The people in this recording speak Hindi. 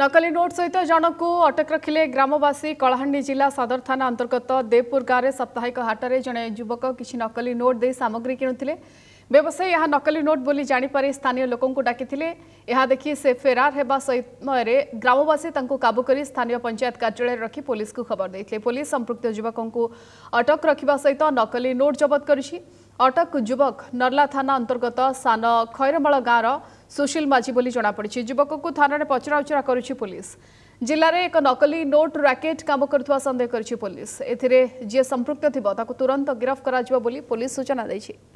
नकली नोट सहित जन को अटक रखिले ग्रामवासी कलाहां जिला सदर थाना अंतर्गत देवपुर गांव साप्ताहिक हाट में जड़े युवक किसी नकली नोट दे सामग्री किणुते व्यवसायी यहाँ नकली नोट बोली जापारी स्थानीय लोक डाकि से फेरार होगा समय ग्रामवासी काबू कर स्थानीय पंचायत कार्यालय रखी पुलिस को खबर देते पुलिस संपुक्त युवक को अटक रखा सहित नकली नोट जबत करती ଅଟକ ଯୁବକ ନର୍ଲା ଥାନା ଅନ୍ତର୍ଗତ ସାନ ଖଇରମାଳ ଗାଁର ସୁଶୀଲ ମାଝି ବୋଲି ଜଣାପଡ଼ିଛି ଯୁବକକୁ ଥାନାରେ ପଚରାଉଚରା କରୁଛି ପୋଲିସ ଜିଲ୍ଲାରେ ଏକ ନକଲି ନୋଟ୍ ରାକେଟ୍ କାମ କରୁଥିବା ସନ୍ଦେହ କରିଛି ପୋଲିସ ଏଥିରେ ଯିଏ ସମ୍ପୃକ୍ତ ଥିବ ତାକୁ ତୁରନ୍ତ ଗିରଫ କରାଯିବ ବୋଲି ପୋଲିସ ସୂଚନା ଦେଇଛି